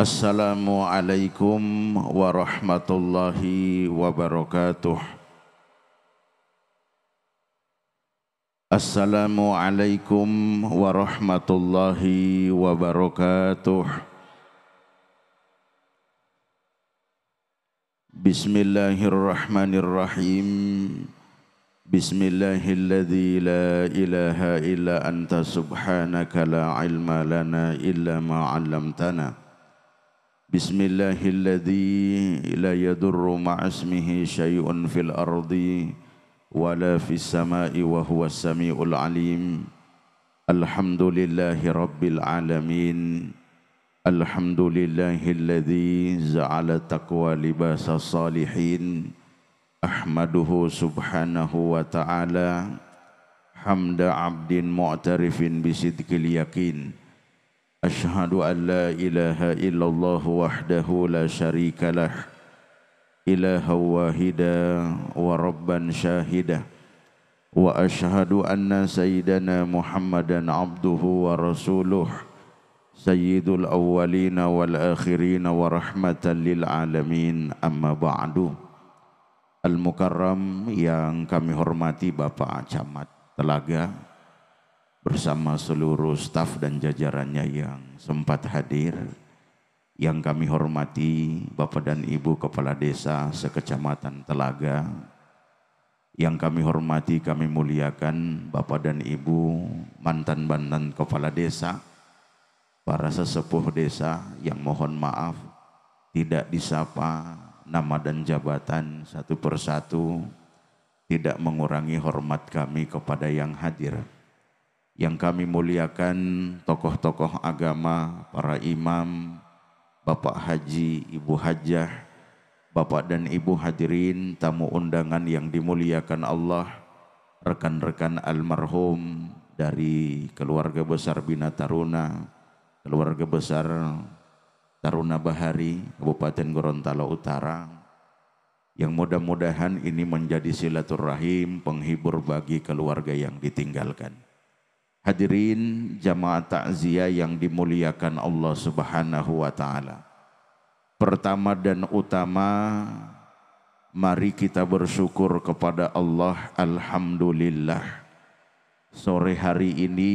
Assalamualaikum warahmatullahi wabarakatuh Assalamualaikum warahmatullahi wabarakatuh Bismillahirrahmanirrahim Bismillahilladzi la ilaha illa anta subhanaka la ilma lana illa ma 'allamtana بسم الله الذي لا يضر مع اسمه شيء في الأرض ولا في السماء وهو السميع العليم الحمد لله رب العالمين الحمد لله الذي جعل تقوى لباس الصالحين أحمده سبحانه وتعالى حمد عبد معترف بصدق اليقين أشهد أن لا إله إلا الله وحده لا شريك له إلها واحدا وربا شاهدا وأشهد أن سيدنا محمدا عبده ورسوله سيد الأولين والآخرين ورحمة للعالمين أما بعد Al-Mukarram yang kami hormati Bapak Camat Telaga bersama seluruh staf dan jajarannya yang sempat hadir. Yang kami hormati Bapak dan Ibu Kepala Desa Sekecamatan Telaga. Yang kami hormati kami muliakan Bapak dan Ibu mantan-mantan Kepala Desa. Para sesepuh desa yang mohon maaf tidak disapa nama dan jabatan satu persatu tidak mengurangi hormat kami kepada yang hadir yang kami muliakan tokoh-tokoh agama, para imam, Bapak Haji, Ibu Hajah, Bapak dan Ibu hadirin, tamu undangan yang dimuliakan Allah, rekan-rekan almarhum dari keluarga besar Bina Taruna, keluarga besar Taruna Bahari, Kabupaten Gorontalo Utara, yang mudah-mudahan ini menjadi silaturahim penghibur bagi keluarga yang ditinggalkan. Hadirin jamaah takziah yang dimuliakan Allah Subhanahu wa taala. Pertama dan utama mari kita bersyukur kepada Allah alhamdulillah. Sore hari ini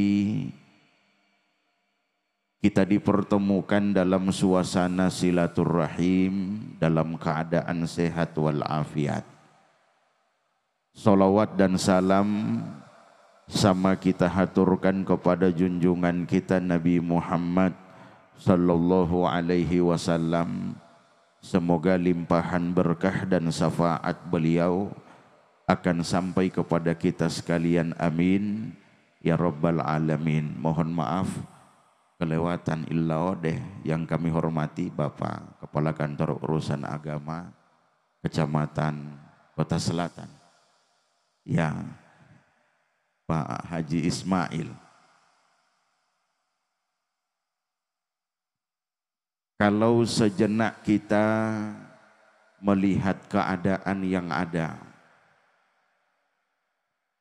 kita dipertemukan dalam suasana silaturahim dalam keadaan sehat walafiat. Salawat dan salam sama kita haturkan kepada junjungan kita Nabi Muhammad sallallahu alaihi wasallam semoga limpahan berkah dan syafaat beliau akan sampai kepada kita sekalian amin ya rabbal alamin mohon maaf kelewatan illa deh yang kami hormati Bapak Kepala Kantor Urusan Agama Kecamatan Kota Selatan Ya. Pak Haji Ismail. Kalau sejenak kita melihat keadaan yang ada,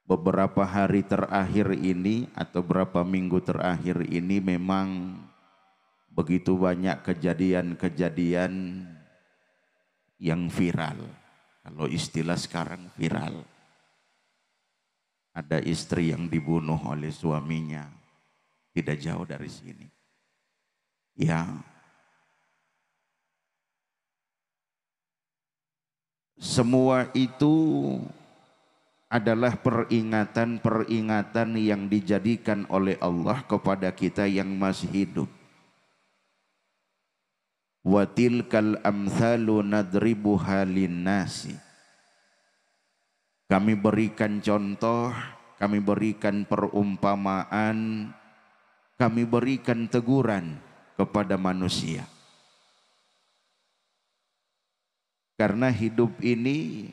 beberapa hari terakhir ini atau beberapa minggu terakhir ini memang begitu banyak kejadian-kejadian yang viral. Kalau istilah sekarang viral ada istri yang dibunuh oleh suaminya tidak jauh dari sini. Ya, semua itu adalah peringatan-peringatan yang dijadikan oleh Allah kepada kita yang masih hidup. Wa tilkal amthalu nadribuha linnasi. Kami berikan contoh, kami berikan perumpamaan, kami berikan teguran kepada manusia. Karena hidup ini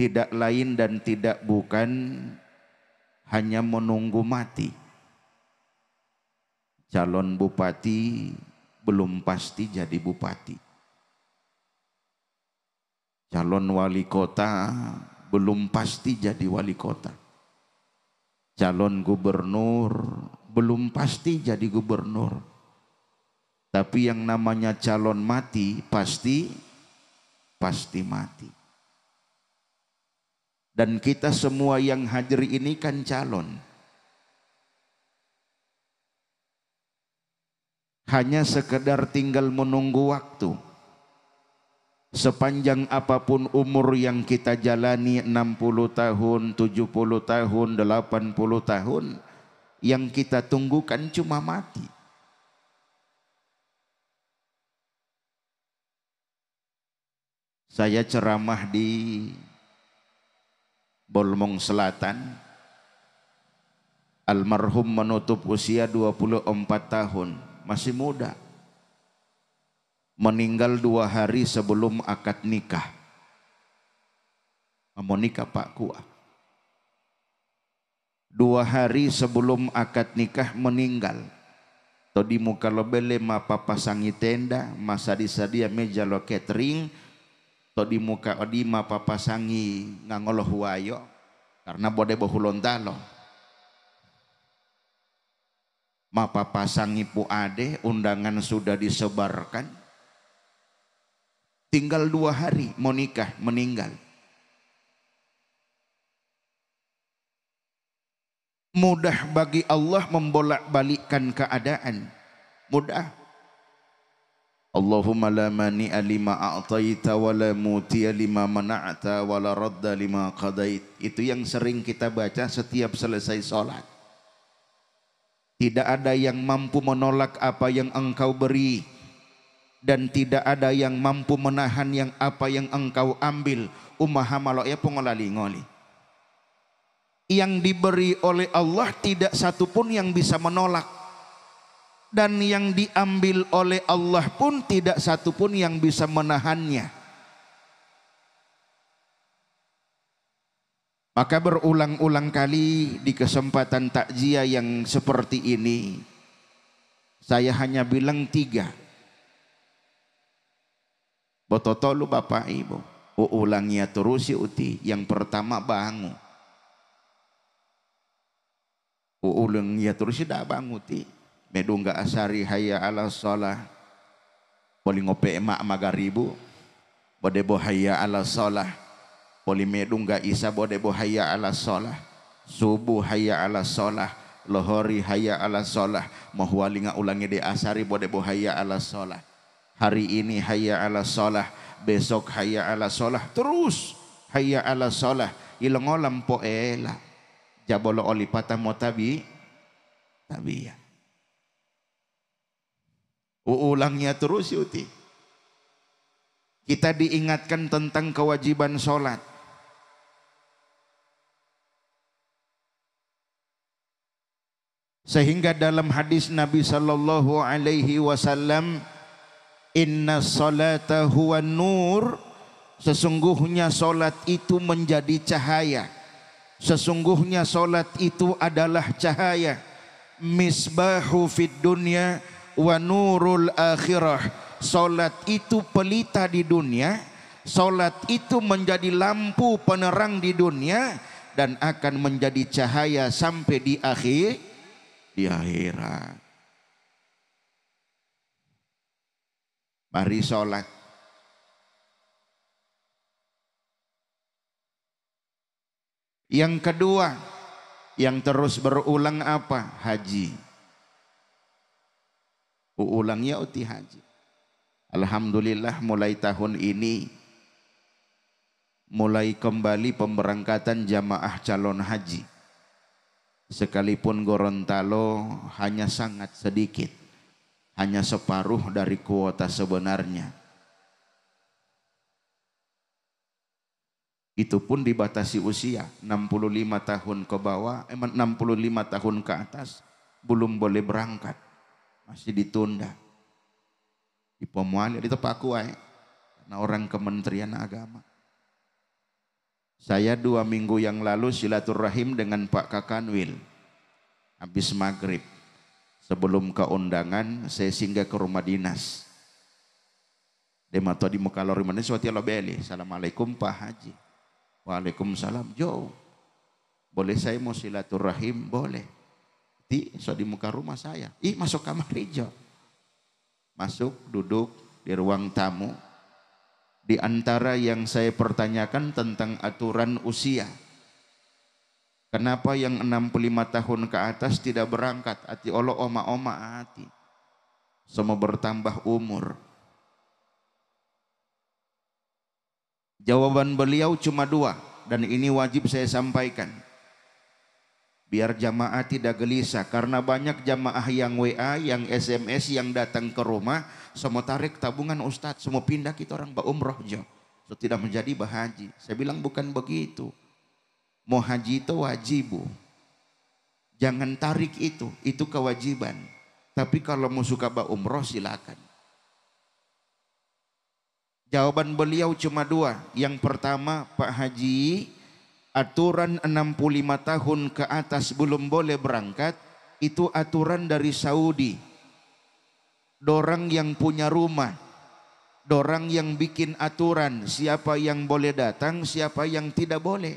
tidak lain dan tidak bukan hanya menunggu mati. Calon bupati belum pasti jadi bupati. Calon wali kota belum pasti jadi wali kota. Calon gubernur belum pasti jadi gubernur. Tapi yang namanya calon mati pasti pasti mati. Dan kita semua yang hadir ini kan calon. Hanya sekedar tinggal menunggu waktu sepanjang apapun umur yang kita jalani 60 tahun, 70 tahun, 80 tahun yang kita tunggukan cuma mati. Saya ceramah di Bolmong Selatan. Almarhum menutup usia 24 tahun, masih muda meninggal dua hari sebelum akad nikah. Mau nikah Pak Kua. Dua hari sebelum akad nikah meninggal. Todi muka lo bele ma papa sangi tenda, masa disadia meja lo catering, todi muka odi ma papa sangi ngangoloh wayo, karena bode bohulon talo. Ma sangi puade, undangan sudah disebarkan, Tinggal dua hari mau nikah, meninggal. Mudah bagi Allah membolak-balikkan keadaan. Mudah. Allahumma la mani'a lima a'taita wa la muti'a lima mana'ta wa la radda lima qadait. Itu yang sering kita baca setiap selesai sholat. Tidak ada yang mampu menolak apa yang engkau beri dan tidak ada yang mampu menahan yang apa yang engkau ambil umahamalo ya pengolali ngoli yang diberi oleh Allah tidak satu pun yang bisa menolak dan yang diambil oleh Allah pun tidak satu pun yang bisa menahannya maka berulang-ulang kali di kesempatan takziah yang seperti ini saya hanya bilang tiga Bototolu bapak ibu. Uulangnya terusi uti. Yang pertama bangu. Uulangnya terus dah bangun ti. Medungga asari haya ala sholah. Boleh ngope emak magaribu. Bode bohaya ala sholah. Boleh medungga isa bode bohaya ala sholah. Subuh haya ala sholah. Lohori haya ala sholah. Mahualinga ulangi di asari bode bohaya ala sholah Hari ini hayya ala sholah, besok hayya ala sholah, terus hayya ala sholah. Ilongolam poela. Jabolo olipata motabi. ya. Uulangnya terus Yuti. Ya, Kita diingatkan tentang kewajiban sholat. Sehingga dalam hadis Nabi Shallallahu Alaihi Wasallam Inna salata huwa nur Sesungguhnya solat itu menjadi cahaya Sesungguhnya solat itu adalah cahaya Misbahu fid dunya wa nurul akhirah Solat itu pelita di dunia Solat itu menjadi lampu penerang di dunia Dan akan menjadi cahaya sampai di akhir Di akhirat Mari sholat. Yang kedua, yang terus berulang apa? Haji. Ulangnya uti haji. Alhamdulillah mulai tahun ini mulai kembali pemberangkatan jamaah calon haji. Sekalipun Gorontalo hanya sangat sedikit hanya separuh dari kuota sebenarnya. Itu pun dibatasi usia 65 tahun ke bawah, eh, 65 tahun ke atas belum boleh berangkat. Masih ditunda. Di pemuali, di tempat Karena orang kementerian agama. Saya dua minggu yang lalu silaturahim dengan Pak Kakanwil. Habis maghrib sebelum ke undangan saya singgah ke rumah dinas di tadi lori mana suati lo beli assalamualaikum pak haji waalaikumsalam jo boleh saya mau silaturahim boleh di so di muka rumah saya ih masuk kamar hijau masuk duduk di ruang tamu di antara yang saya pertanyakan tentang aturan usia Kenapa yang 65 tahun ke atas tidak berangkat? Ati Allah, oma-oma ati. Semua bertambah umur. Jawaban beliau cuma dua. Dan ini wajib saya sampaikan. Biar jamaah tidak gelisah. Karena banyak jamaah yang WA, yang SMS, yang datang ke rumah. Semua tarik tabungan Ustadz. Semua pindah kita orang umroh Jo. So, tidak menjadi bahaji. Saya bilang bukan Begitu. Mau haji itu wajibu. Jangan tarik itu, itu kewajiban. Tapi kalau mau suka bawa umroh silakan. Jawaban beliau cuma dua. Yang pertama, Pak Haji, aturan 65 tahun ke atas belum boleh berangkat, itu aturan dari Saudi. Dorang yang punya rumah, dorang yang bikin aturan, siapa yang boleh datang, siapa yang tidak boleh.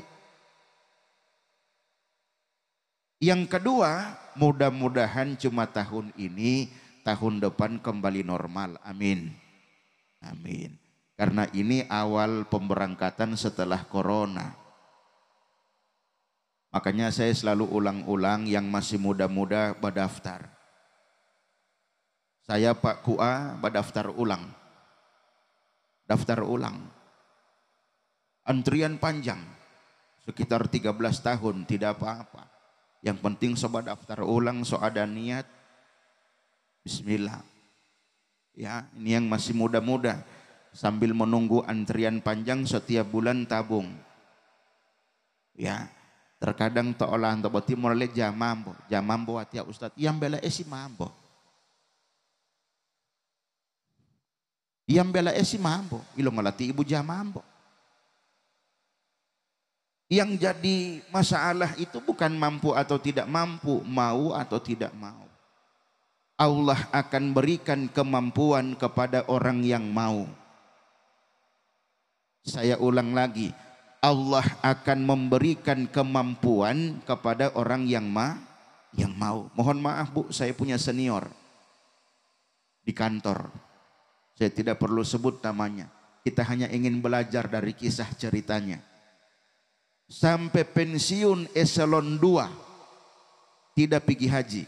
Yang kedua, mudah-mudahan cuma tahun ini, tahun depan kembali normal. Amin. Amin. Karena ini awal pemberangkatan setelah corona. Makanya saya selalu ulang-ulang yang masih muda-muda berdaftar. Saya Pak Kua berdaftar ulang. Daftar ulang. Antrian panjang. Sekitar 13 tahun tidak apa-apa. Yang penting sobat daftar ulang, so ada niat. Bismillah. Ya, ini yang masih muda-muda. Sambil menunggu antrian panjang setiap bulan tabung. Ya, terkadang to tobati mulai jamambo. Jamambo ya ustad. Yang bela esi eh mambo. Yang bela esi eh mambo. Ilo ngelati ibu jamambo. Yang jadi masalah itu bukan mampu atau tidak mampu, mau atau tidak mau. Allah akan berikan kemampuan kepada orang yang mau. Saya ulang lagi, Allah akan memberikan kemampuan kepada orang yang ma yang mau. Mohon maaf Bu, saya punya senior di kantor. Saya tidak perlu sebut namanya. Kita hanya ingin belajar dari kisah ceritanya sampai pensiun eselon 2 tidak pergi haji.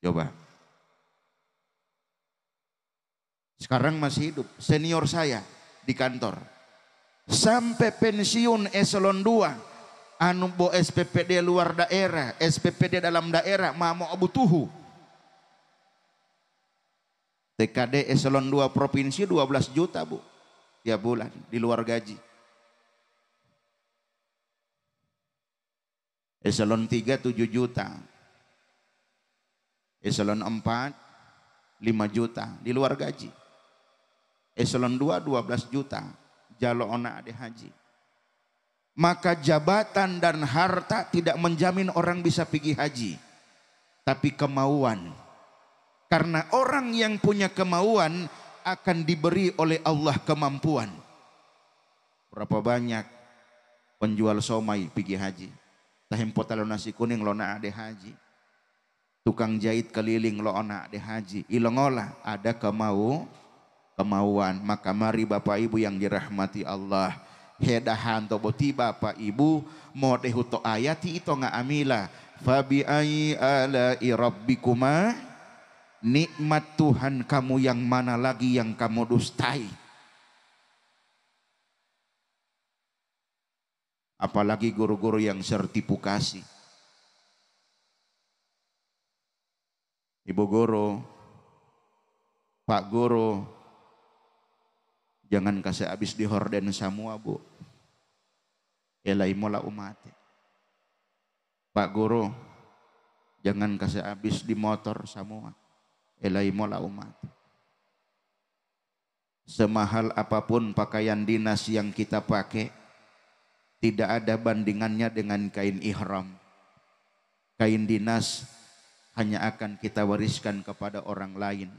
Coba. Sekarang masih hidup senior saya di kantor. Sampai pensiun eselon 2 anu bo SPPD luar daerah, SPPD dalam daerah mamo abutuhu. TKD eselon 2 provinsi 12 juta, Bu tiap bulan di luar gaji. Eselon 3 7 juta. Eselon 4 5 juta di luar gaji. Eselon 2 12 juta. Jalo ona ade haji. Maka jabatan dan harta tidak menjamin orang bisa pergi haji. Tapi kemauan. Karena orang yang punya kemauan akan diberi oleh Allah kemampuan. Berapa banyak penjual somai pergi haji. Tahim potal nasi kuning lona ada haji. Tukang jahit keliling lo lona ada haji. Ilongola ada kemau kemauan. Maka mari Bapak Ibu yang dirahmati Allah. Hedahan to boti Bapak Ibu mau ayati itu nga amila. Fabi ayi ala irabbikumah nikmat Tuhan kamu yang mana lagi yang kamu dustai? Apalagi guru-guru yang sertifikasi. Ibu guru, Pak guru, jangan kasih habis di horden semua bu. Elai mola umat. Pak guru, jangan kasih habis di motor semua. Elai mola umat. Semahal apapun pakaian dinas yang kita pakai, tidak ada bandingannya dengan kain ihram. Kain dinas hanya akan kita wariskan kepada orang lain.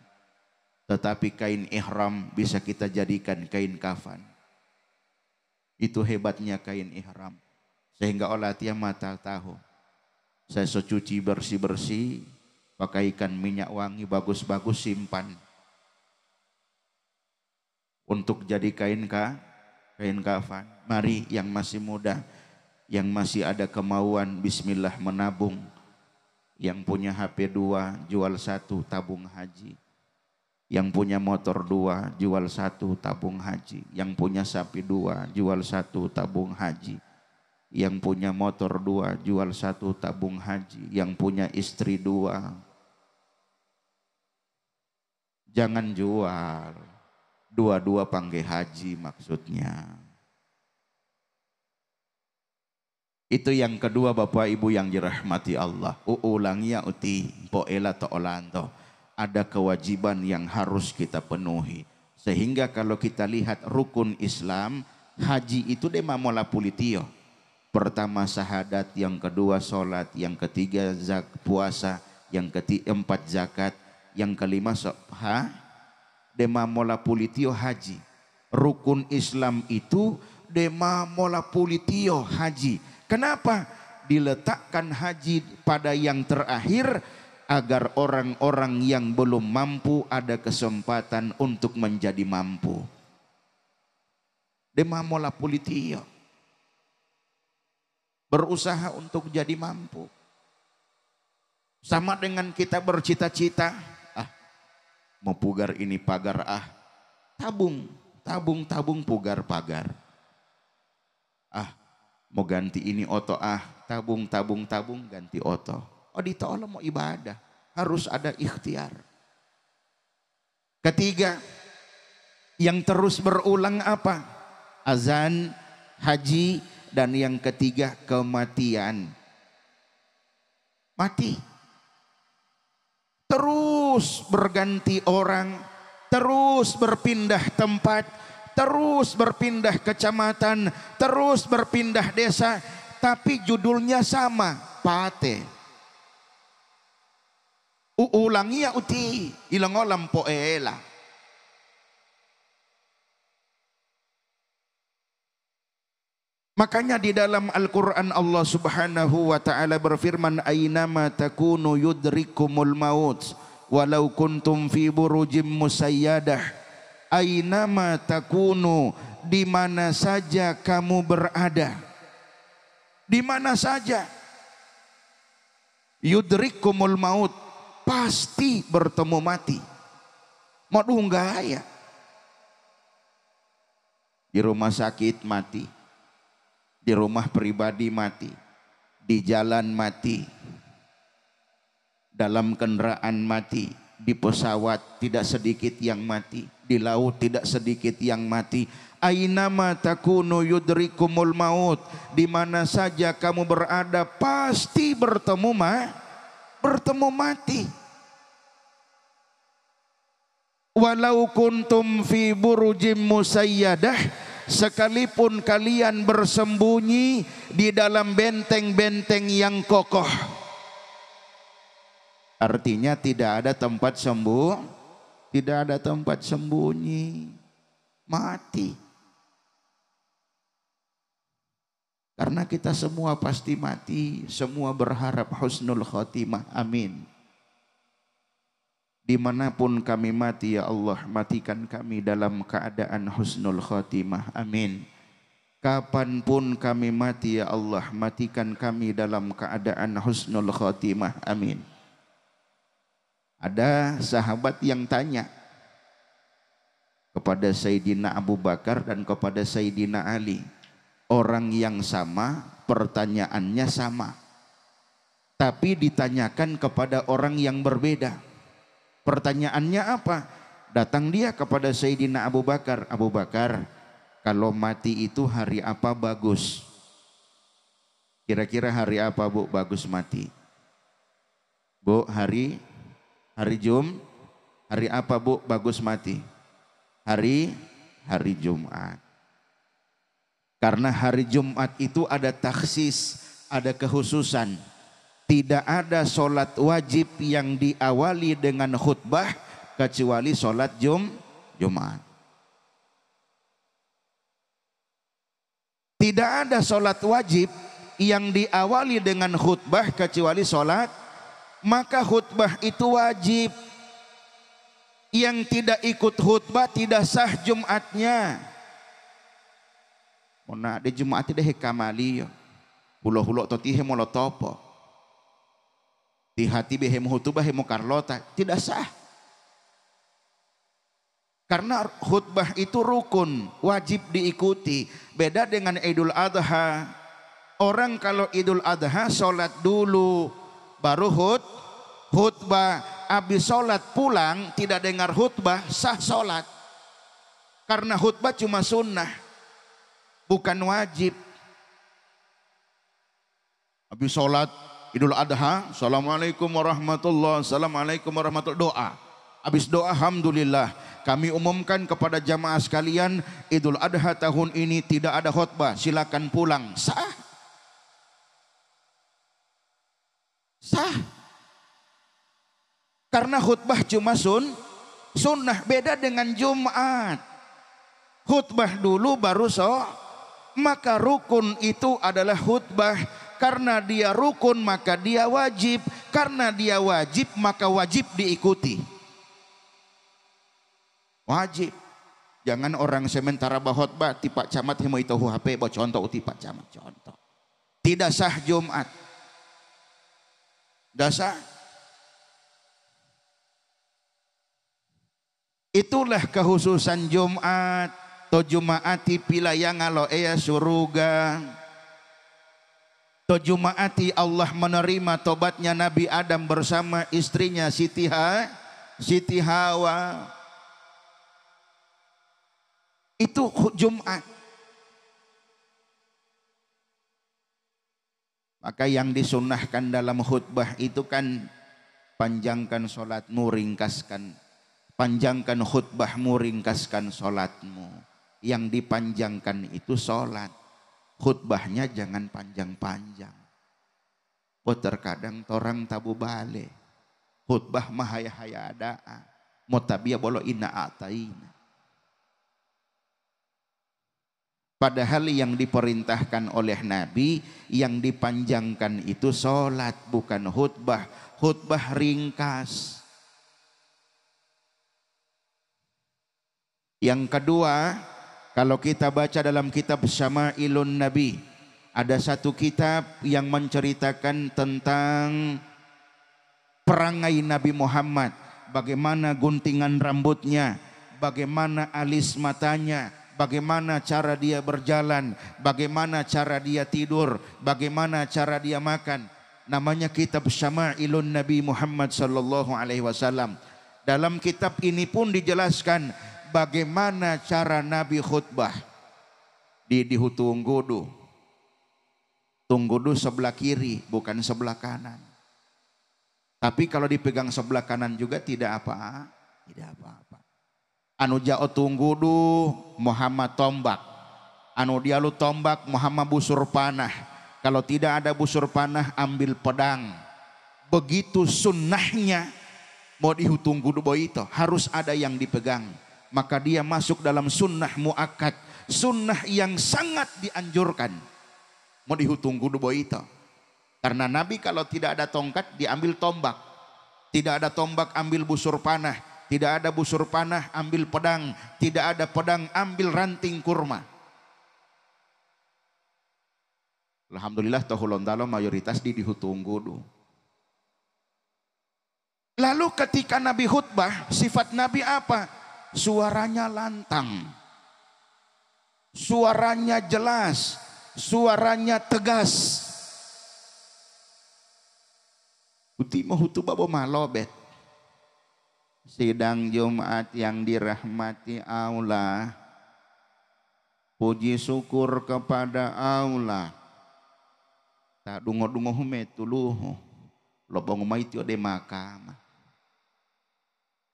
Tetapi kain ihram bisa kita jadikan kain kafan. Itu hebatnya kain ihram. Sehingga olah tiap mata tahu. Saya secuci bersih-bersih, pakaikan minyak wangi bagus-bagus simpan untuk jadi kain ka kain kafan mari yang masih muda yang masih ada kemauan bismillah menabung yang punya HP dua jual satu tabung haji yang punya motor dua jual satu tabung haji yang punya sapi dua jual satu tabung haji yang punya motor dua jual satu tabung haji yang punya istri dua Jangan jual. Dua-dua panggil haji maksudnya. Itu yang kedua Bapak Ibu yang dirahmati Allah. Uulangia ya uti poela to'olanto. Ada kewajiban yang harus kita penuhi. Sehingga kalau kita lihat rukun Islam, haji itu demamola pulitio. Pertama sahadat, yang kedua solat, yang ketiga zak, puasa, yang keempat zakat, yang kelima ha dema mola pulitio haji rukun Islam itu dema mola pulitio haji kenapa diletakkan haji pada yang terakhir agar orang-orang yang belum mampu ada kesempatan untuk menjadi mampu dema mola pulitio berusaha untuk jadi mampu sama dengan kita bercita-cita mau pugar ini pagar ah tabung tabung tabung pugar pagar ah mau ganti ini oto ah tabung tabung tabung ganti oto oh di tolong mau ibadah harus ada ikhtiar ketiga yang terus berulang apa azan haji dan yang ketiga kematian mati terus terus berganti orang, terus berpindah tempat, terus berpindah kecamatan, terus berpindah desa, tapi judulnya sama, pate. Uulangia ya uti ilangolam poela. Makanya di dalam Al-Quran Allah subhanahu wa ta'ala berfirman Aynama takunu yudrikumul maut walau kuntum fi burujim musayyadah ainama takunu di mana saja kamu berada di mana saja yudrikumul maut pasti bertemu mati mau enggak ya di rumah sakit mati di rumah pribadi mati di jalan mati dalam kendaraan mati, di pesawat tidak sedikit yang mati, di laut tidak sedikit yang mati. Ainama takunu yudrikumul maut, di mana saja kamu berada pasti bertemu ma, bertemu mati. Walau kuntum fi burujim musayyadah, sekalipun kalian bersembunyi di dalam benteng-benteng yang kokoh Artinya tidak ada tempat sembuh, tidak ada tempat sembunyi. Mati. Karena kita semua pasti mati, semua berharap husnul khotimah. Amin. Dimanapun kami mati ya Allah, matikan kami dalam keadaan husnul khotimah. Amin. Kapanpun kami mati ya Allah, matikan kami dalam keadaan husnul khotimah. Amin. Ada sahabat yang tanya kepada Sayyidina Abu Bakar dan kepada Sayyidina Ali. Orang yang sama, pertanyaannya sama. Tapi ditanyakan kepada orang yang berbeda. Pertanyaannya apa? Datang dia kepada Sayyidina Abu Bakar. Abu Bakar, kalau mati itu hari apa bagus? Kira-kira hari apa bu bagus mati? Bu hari Hari Jum, hari apa Bu bagus mati? Hari hari Jumat. Karena hari Jumat itu ada taksis, ada kehususan. Tidak ada sholat wajib yang diawali dengan khutbah kecuali sholat Jum, Jumat. Tidak ada sholat wajib yang diawali dengan khutbah kecuali sholat maka khutbah itu wajib. Yang tidak ikut khutbah tidak sah Jumatnya. Mona di Jumat deh kamali yo. Hulo-hulo mau topo. Di hati behe khutbah hemu karlota tidak sah. Karena khutbah itu rukun, wajib diikuti. Beda dengan Idul Adha. Orang kalau Idul Adha sholat dulu, baru hut hutbah. habis sholat pulang tidak dengar hutbah sah sholat karena hutbah cuma sunnah bukan wajib habis sholat idul adha assalamualaikum warahmatullah assalamualaikum warahmatullah doa habis doa alhamdulillah kami umumkan kepada jamaah sekalian idul adha tahun ini tidak ada khutbah silakan pulang sah Sah. Karena khutbah cuma sun, sunnah beda dengan Jumat. Khutbah dulu baru so, maka rukun itu adalah khutbah karena dia rukun maka dia wajib, karena dia wajib maka wajib diikuti. Wajib. Jangan orang sementara bahotbah tipak camat himo itu HP bah contoh tipak camat contoh. Tidak sah Jumat. Dasar. Itulah kehususan Jumat. To Jumaati pilayang alo ea suruga. To Jumaati Allah menerima tobatnya Nabi Adam bersama istrinya Siti, ha, Siti Hawa. Itu Jumat. Maka yang disunahkan dalam khutbah itu kan panjangkan solatmu, ringkaskan. Panjangkan khutbahmu, ringkaskan solatmu. Yang dipanjangkan itu solat. Khutbahnya jangan panjang-panjang. Oh terkadang orang tabu balik. Khutbah mahaya-haya ada. Ah. Mutabia bolo ina ataina. Padahal yang diperintahkan oleh Nabi yang dipanjangkan itu sholat bukan khutbah. Khutbah ringkas. Yang kedua, kalau kita baca dalam kitab ilun Nabi, ada satu kitab yang menceritakan tentang perangai Nabi Muhammad, bagaimana guntingan rambutnya, bagaimana alis matanya, bagaimana cara dia berjalan, bagaimana cara dia tidur, bagaimana cara dia makan. Namanya kitab Syama'ilun Nabi Muhammad sallallahu alaihi wasallam. Dalam kitab ini pun dijelaskan bagaimana cara Nabi khutbah di di Tunggudu. Tunggudu sebelah kiri bukan sebelah kanan. Tapi kalau dipegang sebelah kanan juga tidak apa, tidak apa anu jao tunggudu Muhammad tombak anu dialu tombak Muhammad busur panah kalau tidak ada busur panah ambil pedang begitu sunnahnya mau dihutung gudu boy itu harus ada yang dipegang maka dia masuk dalam sunnah muakat sunnah yang sangat dianjurkan mau dihutung gudu boy itu karena nabi kalau tidak ada tongkat diambil tombak tidak ada tombak ambil busur panah tidak ada busur panah, ambil pedang. Tidak ada pedang, ambil ranting kurma. Alhamdulillah tahu lontalo mayoritas di dihutunggudu. Lalu ketika Nabi khutbah, sifat Nabi apa? Suaranya lantang. Suaranya jelas, suaranya tegas. Uti mah hutu babo malobet sidang Jumat yang dirahmati Allah. Puji syukur kepada Allah. Tak dungo-dungo hume tuluhu. Lobong mai tio de makam.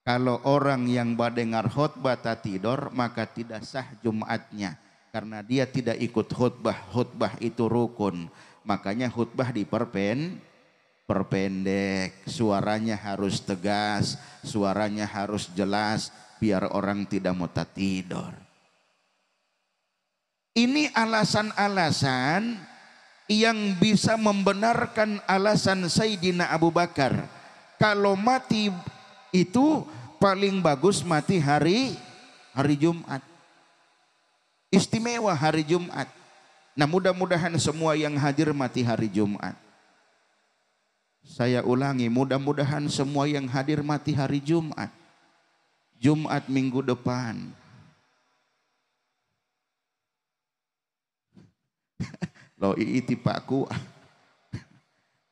Kalau orang yang badengar khutbah tak tidur, maka tidak sah Jumatnya. Karena dia tidak ikut khutbah. Khutbah itu rukun. Makanya khutbah diperpen, perpendek, suaranya harus tegas, suaranya harus jelas biar orang tidak mau tidur Ini alasan-alasan yang bisa membenarkan alasan Sayyidina Abu Bakar. Kalau mati itu paling bagus mati hari hari Jumat. Istimewa hari Jumat. Nah mudah-mudahan semua yang hadir mati hari Jumat. Saya ulangi, mudah-mudahan semua yang hadir mati hari Jumat. Jumat minggu depan. Lo iiti pakku.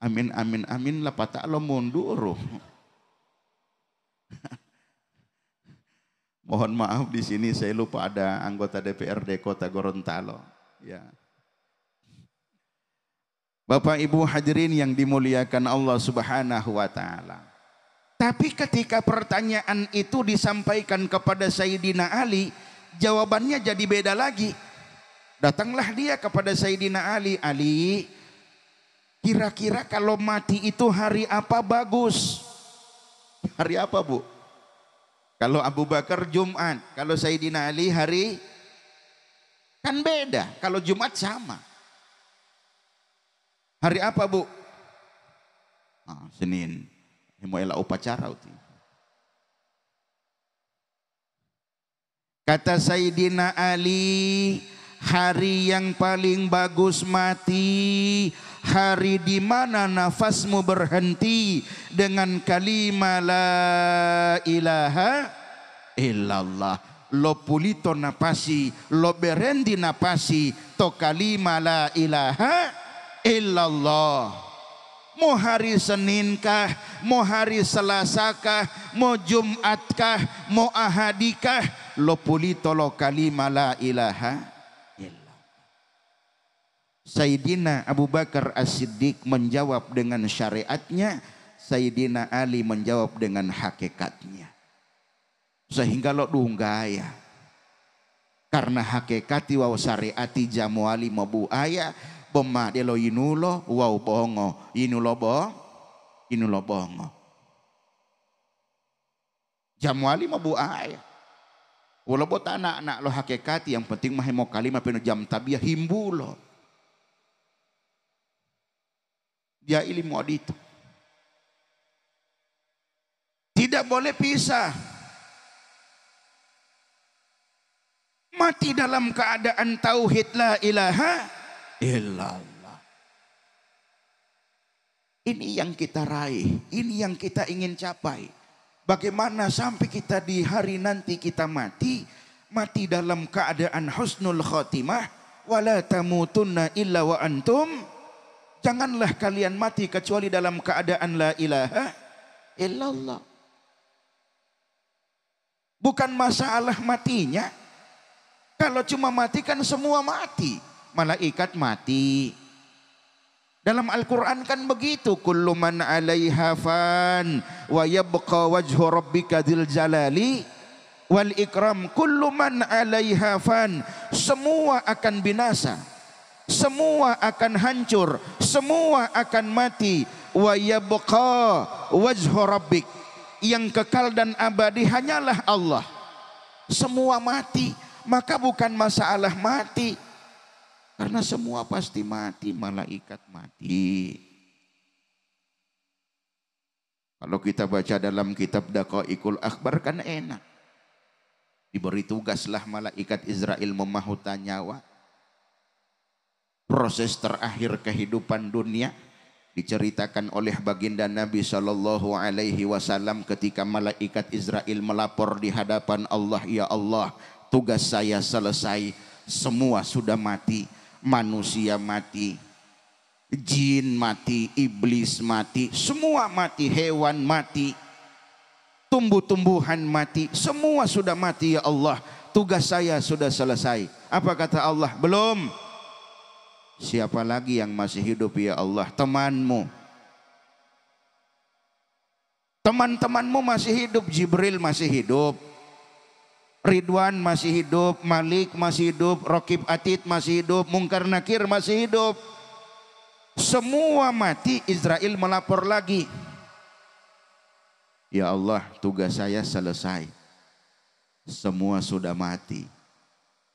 Amin amin amin Lepas tak lo mundur. Mohon maaf di sini saya lupa ada anggota DPRD Kota Gorontalo. Ya. Bapak Ibu hadirin yang dimuliakan Allah Subhanahu wa taala. Tapi ketika pertanyaan itu disampaikan kepada Sayyidina Ali, jawabannya jadi beda lagi. Datanglah dia kepada Sayyidina Ali, Ali, kira-kira kalau mati itu hari apa bagus? Hari apa, Bu? Kalau Abu Bakar Jumat, kalau Sayyidina Ali hari kan beda, kalau Jumat sama. Hari apa bu? Ah, Senin. Mau elak upacara. Uti. Kata Sayyidina Ali, hari yang paling bagus mati, hari di mana nafasmu berhenti dengan kalimat la ilaha illallah. lo pulito napasi, lo berendi napasi, to kalima la ilaha illallah. Mau hari Seninkah, mau hari Selasakah, mau Jumatkah, mau Ahadikah, lo pulito lo kalima la ilaha Sayyidina Abu Bakar As-Siddiq menjawab dengan syariatnya, Sayyidina Ali menjawab dengan hakikatnya. Sehingga lo dunggaya. Karena hakikati wa syariati jamuali ayah bomma dia lo inulo wau bongo inulo bo inulo bongo jamwali mah buaya walau tanah anak lo hakikati yang penting mah hemo kalima penu jam tabiah himbulo dia ilmu adit, tidak boleh pisah mati dalam keadaan tauhid la ilaha illallah. Ini yang kita raih, ini yang kita ingin capai. Bagaimana sampai kita di hari nanti kita mati, mati dalam keadaan husnul khotimah, wala tamutunna illa wa antum. Janganlah kalian mati kecuali dalam keadaan la ilaha illallah. Bukan masalah matinya. Kalau cuma mati kan semua mati malaikat mati. Dalam Al-Quran kan begitu. Kullu man alaiha fan wa yabqa wajhu rabbika dhil jalali wal ikram. Kullu man alaiha fan. Semua akan binasa. Semua akan hancur. Semua akan mati. Wa yabqa wajhu rabbik. Yang kekal dan abadi hanyalah Allah. Semua mati. Maka bukan masalah mati. Mati karena semua pasti mati, malaikat mati. Kalau kita baca dalam kitab Daqaiqul Akbar kan enak. Diberi tugaslah malaikat Israel memahuta nyawa. Proses terakhir kehidupan dunia diceritakan oleh baginda Nabi Shallallahu Alaihi Wasallam ketika malaikat Israel melapor di hadapan Allah, ya Allah, tugas saya selesai, semua sudah mati manusia mati, jin mati, iblis mati, semua mati, hewan mati, tumbuh-tumbuhan mati, semua sudah mati ya Allah. Tugas saya sudah selesai. Apa kata Allah? Belum. Siapa lagi yang masih hidup ya Allah? Temanmu. Teman-temanmu masih hidup, Jibril masih hidup. Ridwan masih hidup, Malik masih hidup, Rokib Atid masih hidup, Mungkar Nakir masih hidup. Semua mati Israel melapor lagi. Ya Allah tugas saya selesai. Semua sudah mati.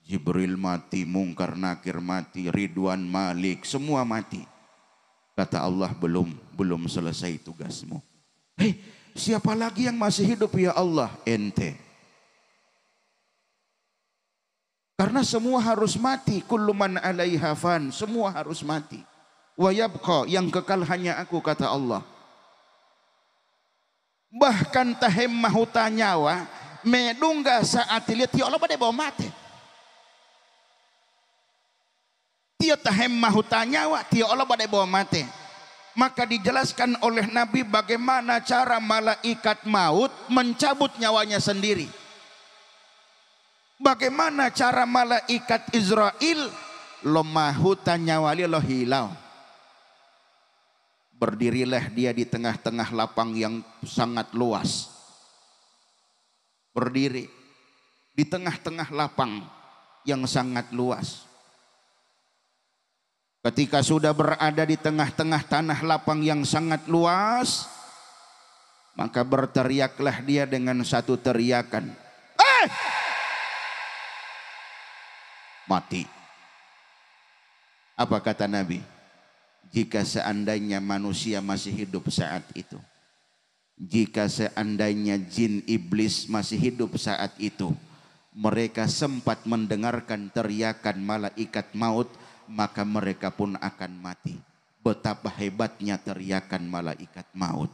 Jibril mati, Mungkar Nakir mati, Ridwan Malik, semua mati. Kata Allah belum, belum selesai tugasmu. Hei, siapa lagi yang masih hidup ya Allah? Ente. Karena semua harus mati. Kulluman alaiha fan. Semua harus mati. Wa yabqa. Yang kekal hanya aku kata Allah. Bahkan tahem mahuta nyawa. Medungga saat lihat. Ya Allah pada bawa mati. Tia tahem mahuta nyawa. Tia ya Allah pada bawa mati. Maka dijelaskan oleh Nabi bagaimana cara malaikat maut mencabut nyawanya sendiri. Bagaimana cara malaikat Israel lemahutan nyawali lo hilau. Berdirilah dia di tengah-tengah lapang yang sangat luas. Berdiri di tengah-tengah lapang yang sangat luas. Ketika sudah berada di tengah-tengah tanah lapang yang sangat luas, maka berteriaklah dia dengan satu teriakan. Eh! mati. Apa kata Nabi? Jika seandainya manusia masih hidup saat itu. Jika seandainya jin iblis masih hidup saat itu. Mereka sempat mendengarkan teriakan malaikat maut. Maka mereka pun akan mati. Betapa hebatnya teriakan malaikat maut.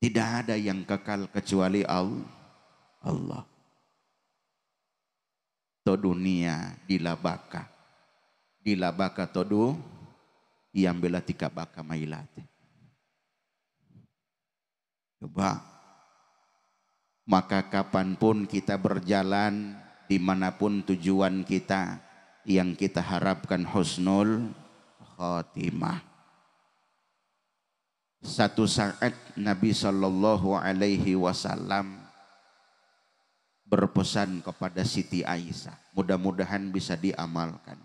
Tidak ada yang kekal kecuali Allah to dunia dilabaka dilabaka todo iambela baka mailate coba maka kapanpun kita berjalan dimanapun tujuan kita yang kita harapkan husnul khotimah satu saat Nabi Shallallahu Alaihi Wasallam berpesan kepada Siti Aisyah. Mudah-mudahan bisa diamalkan.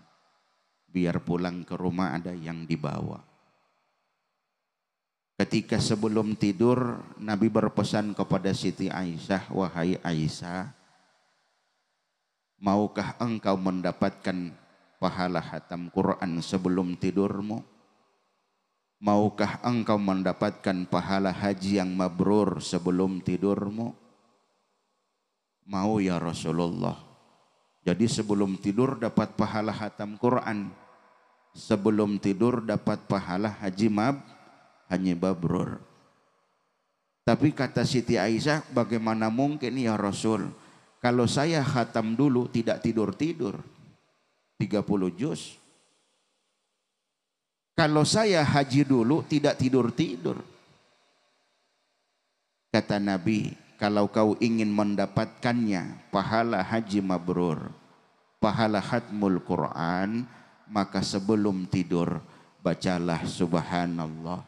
Biar pulang ke rumah ada yang dibawa. Ketika sebelum tidur, Nabi berpesan kepada Siti Aisyah, Wahai Aisyah, maukah engkau mendapatkan pahala hatam Quran sebelum tidurmu? Maukah engkau mendapatkan pahala haji yang mabrur sebelum tidurmu? Mau ya Rasulullah. Jadi sebelum tidur dapat pahala hatam Quran. Sebelum tidur dapat pahala haji mab, hanya babrur. Tapi kata Siti Aisyah, bagaimana mungkin ya Rasul? Kalau saya hatam dulu tidak tidur-tidur. 30 juz. Kalau saya haji dulu tidak tidur-tidur. Kata Nabi, kalau kau ingin mendapatkannya pahala haji mabrur pahala hatmul Quran maka sebelum tidur bacalah subhanallah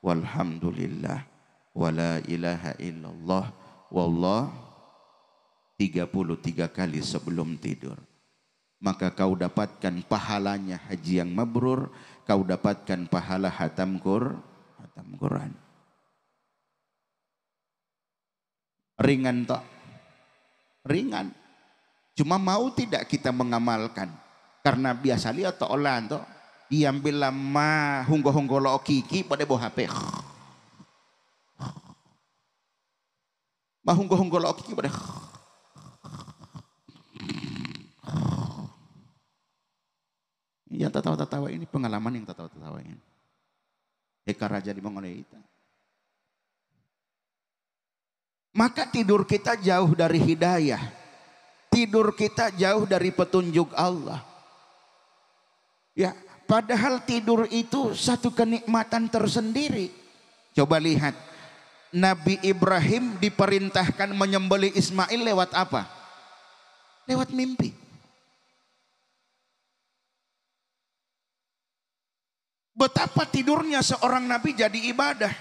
walhamdulillah wala ilaha illallah wallah 33 kali sebelum tidur maka kau dapatkan pahalanya haji yang mabrur kau dapatkan pahala hatam Qur Quran Ringan tak? Ringan. Cuma mau tidak kita mengamalkan. Karena biasa lihat tak olah tak? Diambil lama hunggo-hunggo lo kiki pada bawa HP. Mahunggo-hunggo lo kiki pada Yang tertawa-tertawa ini pengalaman yang tertawa-tertawa ini. Eka Raja di Mongolia itu. Maka tidur kita jauh dari hidayah. Tidur kita jauh dari petunjuk Allah. Ya, padahal tidur itu satu kenikmatan tersendiri. Coba lihat. Nabi Ibrahim diperintahkan menyembelih Ismail lewat apa? Lewat mimpi. Betapa tidurnya seorang nabi jadi ibadah.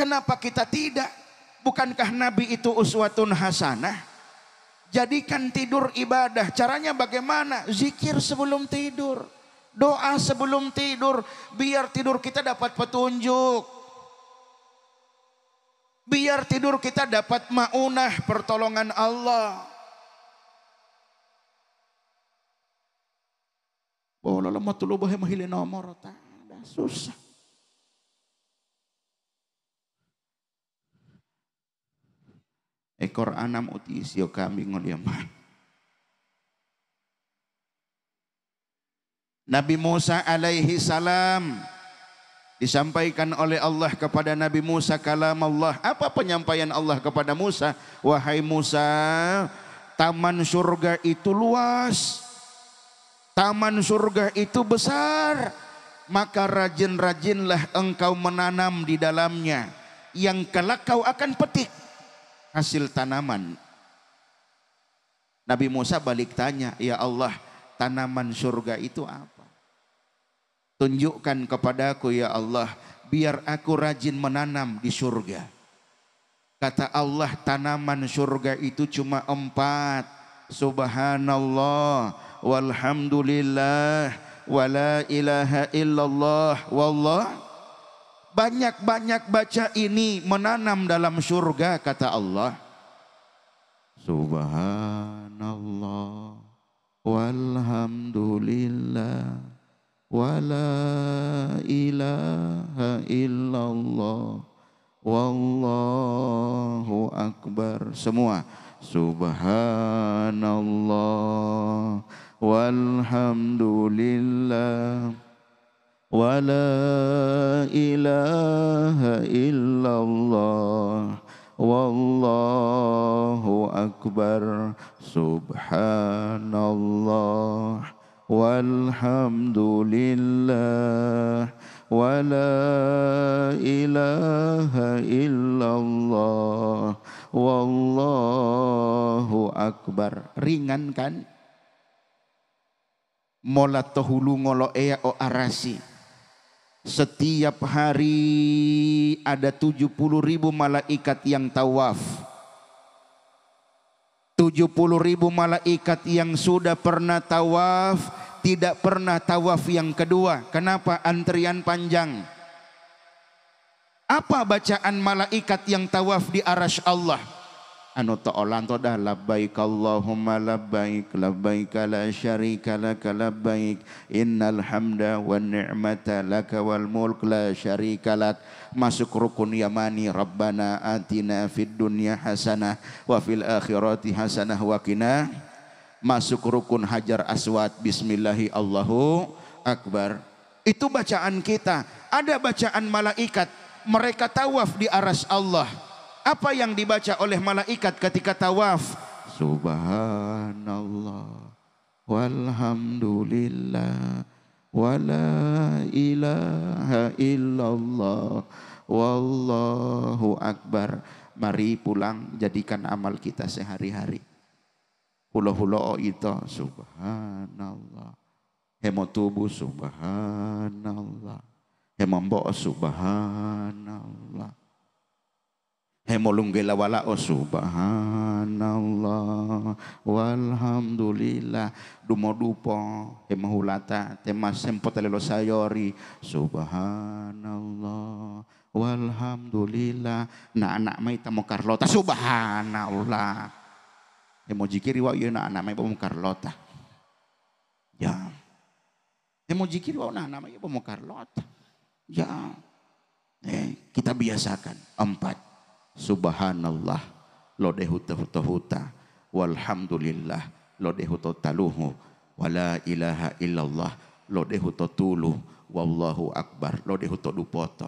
Kenapa kita tidak? Bukankah Nabi itu uswatun hasanah? Jadikan tidur ibadah. Caranya bagaimana? Zikir sebelum tidur. Doa sebelum tidur. Biar tidur kita dapat petunjuk. Biar tidur kita dapat maunah pertolongan Allah. Oh, lalu ya mahilin Susah. ekor anam uti isio kambing ya, man. Nabi Musa alaihi salam disampaikan oleh Allah kepada Nabi Musa kalam Allah. Apa penyampaian Allah kepada Musa? Wahai Musa, taman surga itu luas. Taman surga itu besar. Maka rajin-rajinlah engkau menanam di dalamnya. Yang kelak kau akan petik hasil tanaman. Nabi Musa balik tanya, "Ya Allah, tanaman surga itu apa? Tunjukkan kepadaku ya Allah, biar aku rajin menanam di surga." Kata Allah, tanaman surga itu cuma empat. Subhanallah, walhamdulillah, wala ilaha illallah, wallah banyak-banyak baca ini menanam dalam surga kata Allah. Subhanallah walhamdulillah wala ilaha illallah wallahu akbar semua subhanallah walhamdulillah ولا إله إلا الله والله أكبر سبحان الله والحمد لله ولا إله إلا الله Wallahu akbar. Ringan kan? Mola tohulu ngolo ea o arasi. Setiap hari ada 70 ribu malaikat yang tawaf. 70 ribu malaikat yang sudah pernah tawaf, tidak pernah tawaf yang kedua. Kenapa antrian panjang? Apa bacaan malaikat yang tawaf di arash Allah? anu ta'ala todah labbaik Allahumma labbaik labbaik la syarika laka labbaik innal hamda wan ni'mata laka wal mulk la syarika lak masuk rukun yamani rabbana atina fid dunya hasanah wa fil akhirati hasanah wa qina masuk rukun hajar aswad bismillahi Allahu akbar itu bacaan kita ada bacaan malaikat mereka tawaf di aras Allah apa yang dibaca oleh malaikat ketika tawaf? Subhanallah walhamdulillah wala ilaha illallah wallahu akbar. Mari pulang jadikan amal kita sehari-hari. hulo-hulo itu subhanallah. Hemotubu subhanallah. Hemambok subhanallah hemolunggela wala o oh, subhanallah walhamdulillah dumodupo hemahulata temas sempotelelo sayori subhanallah walhamdulillah na anak mai tamo karlota subhanallah hemo jikiri wa iya, na anak mai bomo karlota ya hemo jikiri wa na anak mai bomo karlota ya eh, kita biasakan empat subhanallah lo huta huta walhamdulillah lo huta taluhu wala ilaha illallah lo huta tulu wallahu akbar lo de huta dupoto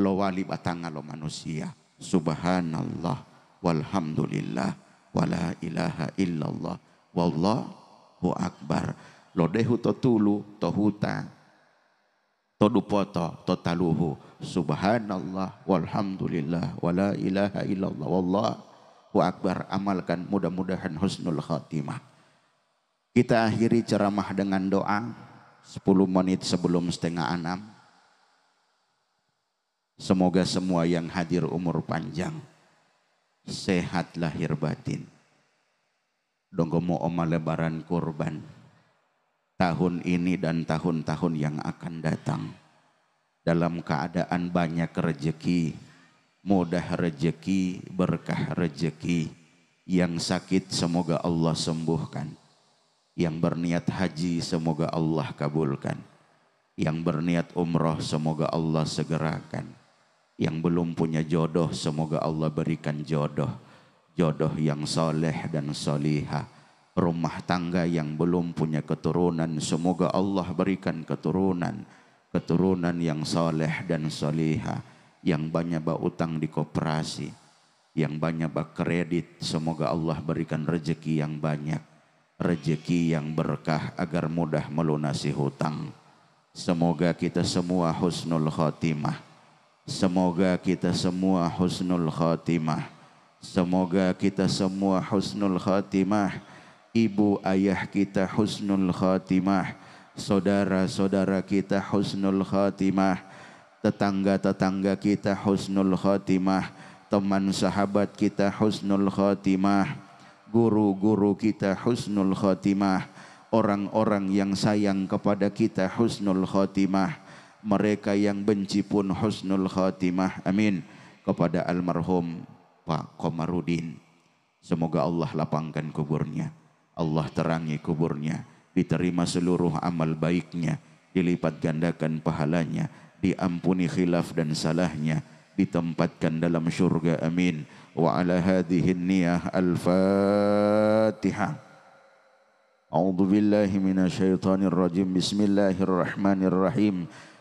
lo wali batanga lo manusia subhanallah walhamdulillah wala ilaha illallah wallahu akbar lo de huta tulu todupota totaluhu subhanallah walhamdulillah wala ilaha illallah wallahu akbar amalkan mudah-mudahan husnul khatimah kita akhiri ceramah dengan doa 10 menit sebelum setengah enam semoga semua yang hadir umur panjang sehat lahir batin donggomo oma lebaran kurban tahun ini dan tahun-tahun yang akan datang. Dalam keadaan banyak rejeki, mudah rejeki, berkah rejeki. Yang sakit semoga Allah sembuhkan. Yang berniat haji semoga Allah kabulkan. Yang berniat umroh semoga Allah segerakan. Yang belum punya jodoh semoga Allah berikan jodoh. Jodoh yang soleh dan solihah rumah tangga yang belum punya keturunan semoga Allah berikan keturunan keturunan yang soleh dan soleha yang banyak bak utang di koperasi yang banyak bak kredit semoga Allah berikan rejeki yang banyak rejeki yang berkah agar mudah melunasi hutang semoga kita semua husnul khotimah semoga kita semua husnul khotimah semoga kita semua husnul khotimah ibu ayah kita husnul khatimah, saudara-saudara kita husnul khatimah, tetangga-tetangga kita husnul khatimah, teman sahabat kita husnul khatimah, guru-guru kita husnul khatimah, orang-orang yang sayang kepada kita husnul khatimah, mereka yang benci pun husnul khatimah. Amin. Kepada almarhum Pak Komarudin. Semoga Allah lapangkan kuburnya. Allah terangi kuburnya, diterima seluruh amal baiknya, dilipat gandakan pahalanya, diampuni khilaf dan salahnya, ditempatkan dalam syurga amin. Wa ala hadhihi niyah al-Fatihah. A'udzu billahi minasyaitonir rajim. Bismillahirrahmanirrahim.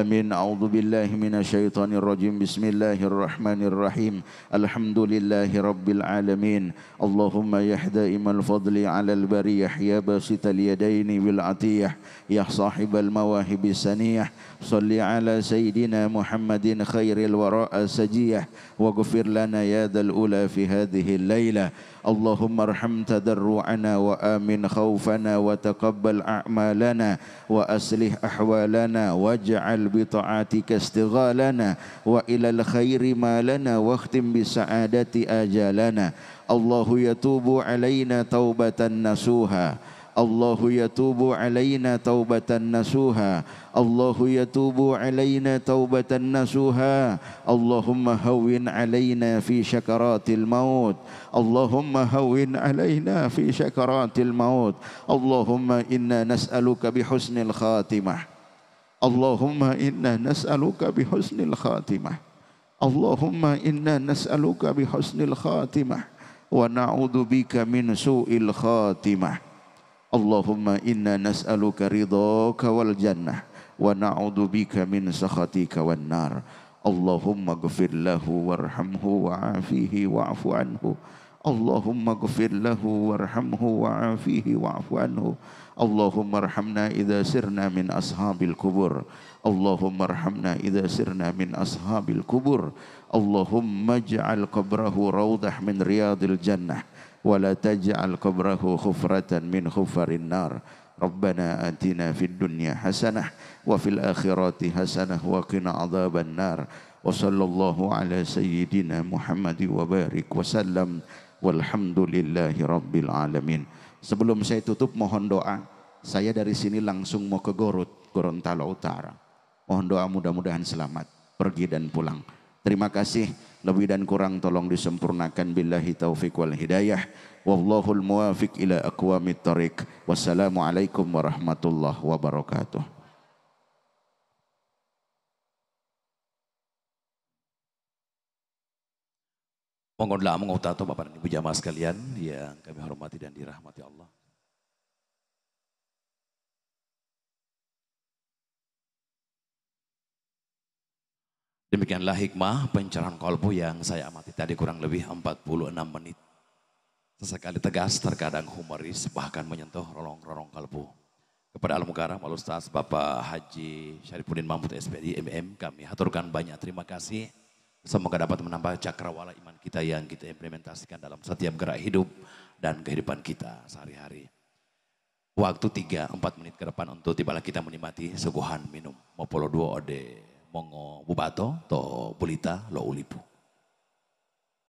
آمين أعوذ بالله من الشيطان الرجيم بسم الله الرحمن الرحيم الحمد لله رب العالمين اللهم يا دائم الفضل على البريح يا باسط اليدين بالعطيح يا صاحب المواهب السنيح صل على سيدنا محمد خير الوراء سجيه واغفر لنا يا ذا الأولى في هذه الليلة اللهم ارحم تضرعنا وآمن خوفنا وتقبل أعمالنا وأصلح أحوالنا واجعل بطاعتك استغالنا وإلى الخير ما لنا واختم بسعادة آجالنا الله يتوب علينا توبة نسوها الله يتوب علينا توبة نسوها الله يتوب علينا توبة نسوها اللهم هون علينا في شكرات الموت اللهم هون علينا في شكرات الموت اللهم إنا نسألك بحسن الخاتمة اللهم إنا نسألك بحسن الخاتمة اللهم إنا نسألك بحسن الخاتمة ونعوذ بك من سوء الخاتمه Allahumma inna nas'aluka ridhaka wal jannah wa na'udhu min sakhatika wan nar. Allahumma gfir lahu warhamhu wa'afihi wa'fu anhu. Allahumma gfir lahu warhamhu wa'afihi wa'fu anhu. Allahumma arhamna idza sirna min ashabil kubur. Allahumma arhamna idza sirna min ashabil kubur. Allahumma ja'al qabrahu rawdah min riyadil jannah. ولا تجعل قبره خفرة من خفر النار ربنا آتنا في الدنيا حسنة وفي الآخرة حسنة وقنا عذاب النار وصلى الله على سيدنا محمد وبارك وسلم والحمد لله رب العالمين Sebelum saya tutup mohon doa Saya dari sini langsung mau ke Gorut Gorontalo Utara Mohon doa mudah-mudahan selamat Pergi dan pulang Terima kasih lebih dan kurang tolong disempurnakan billahi taufik wal hidayah. Wallahul muwafiq ila aqwamit tariq. Wassalamualaikum warahmatullahi wabarakatuh. Mohon doa Bapak dan Ibu jamaah sekalian yang kami hormati dan dirahmati Allah. Demikianlah hikmah pencerahan kolbu yang saya amati tadi kurang lebih 46 menit. Sesekali tegas, terkadang humoris, bahkan menyentuh rolong-rolong kalbu. Kepada Al Mugara, Al Bapak Haji Syarifuddin Mahmud SPD MM, kami haturkan banyak terima kasih. Semoga dapat menambah cakrawala iman kita yang kita implementasikan dalam setiap gerak hidup dan kehidupan kita sehari-hari. Waktu 3-4 menit ke depan untuk tibalah kita menikmati suguhan minum. Mopolo 2 ode mongo bubato to pulita lo ulipu.